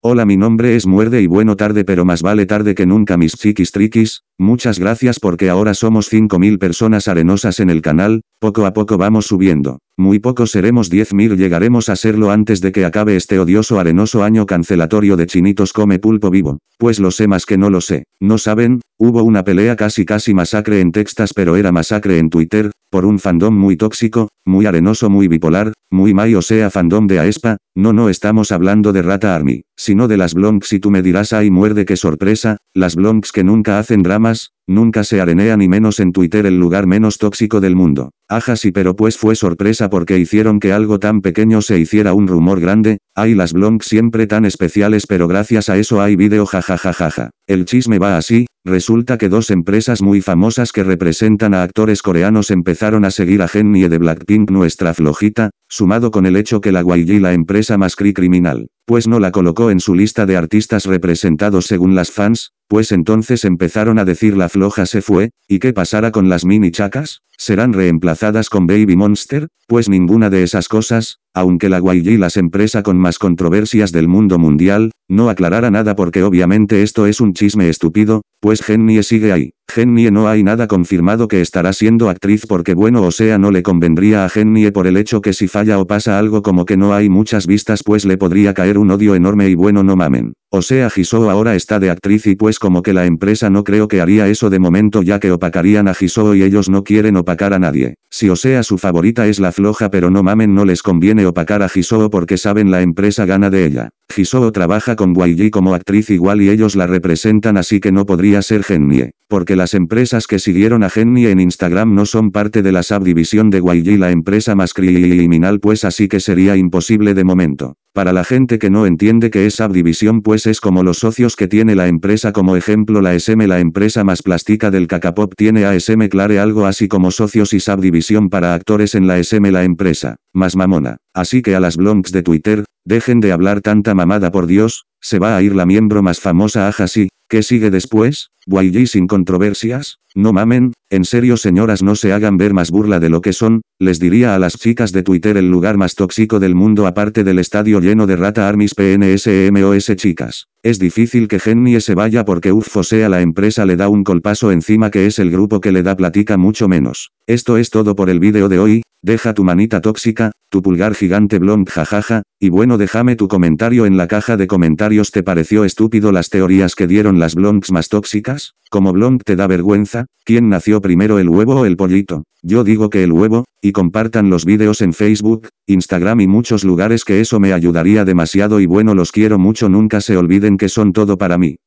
Hola mi nombre es Muerde y bueno tarde pero más vale tarde que nunca mis chiquis triquis, muchas gracias porque ahora somos 5000 personas arenosas en el canal, poco a poco vamos subiendo. Muy poco seremos 10.000 llegaremos a serlo antes de que acabe este odioso arenoso año cancelatorio de Chinitos come pulpo vivo. Pues lo sé más que no lo sé. ¿No saben? Hubo una pelea casi casi masacre en Textas pero era masacre en Twitter, por un fandom muy tóxico, muy arenoso muy bipolar, muy mayo sea fandom de Aespa, e no no estamos hablando de Rata Army, sino de las Blonks y tú me dirás ay muerde qué sorpresa, las Blonks que nunca hacen dramas, Nunca se arenea ni menos en Twitter el lugar menos tóxico del mundo. Ajá sí pero pues fue sorpresa porque hicieron que algo tan pequeño se hiciera un rumor grande, hay las Blonks siempre tan especiales pero gracias a eso hay video jajajajaja. El chisme va así, resulta que dos empresas muy famosas que representan a actores coreanos empezaron a seguir a Jennie de Blackpink nuestra flojita, sumado con el hecho que la YG la empresa más cri criminal, pues no la colocó en su lista de artistas representados según las fans, pues entonces empezaron a decir la floja se fue, ¿y qué pasará con las mini chacas? ¿Serán reemplazadas con Baby Monster? Pues ninguna de esas cosas, aunque la las empresa con más controversias del mundo mundial, no aclarará nada porque obviamente esto es un chisme estúpido, pues Gennie sigue ahí. Gennie no hay nada confirmado que estará siendo actriz porque bueno o sea no le convendría a Gennie por el hecho que si falla o pasa algo como que no hay muchas vistas pues le podría caer un odio enorme y bueno no mamen. O sea Jisoo ahora está de actriz y pues como que la empresa no creo que haría eso de momento ya que opacarían a Jisoo y ellos no quieren opacar a nadie. Si o sea su favorita es la floja pero no mamen no les conviene opacar a Jisoo porque saben la empresa gana de ella. Jisoo trabaja con Guayi como actriz igual y ellos la representan así que no podría ser Jennie. porque las empresas que siguieron a Jennie en Instagram no son parte de la subdivisión de Waiji la empresa más criminal pues así que sería imposible de momento. Para la gente que no entiende que es subdivisión pues es como los socios que tiene la empresa como ejemplo la SM la empresa más plástica del Cacapop tiene SM Clare algo así como socios y subdivisión para actores en la SM la empresa, más mamona. Así que a las blogs de Twitter, dejen de hablar tanta mamada por Dios, se va a ir la miembro más famosa aja sí, ¿Qué sigue después? YG sin controversias, no mamen, en serio señoras no se hagan ver más burla de lo que son, les diría a las chicas de Twitter el lugar más tóxico del mundo aparte del estadio lleno de rata armis PNSMOS chicas. Es difícil que Gennie se vaya porque UFO sea la empresa le da un colpazo encima que es el grupo que le da platica mucho menos. Esto es todo por el vídeo de hoy, Deja tu manita tóxica, tu pulgar gigante blond jajaja, y bueno déjame tu comentario en la caja de comentarios ¿te pareció estúpido las teorías que dieron las blondes más tóxicas? ¿Como blond te da vergüenza? ¿Quién nació primero el huevo o el pollito? Yo digo que el huevo, y compartan los vídeos en Facebook, Instagram y muchos lugares que eso me ayudaría demasiado y bueno los quiero mucho nunca se olviden que son todo para mí.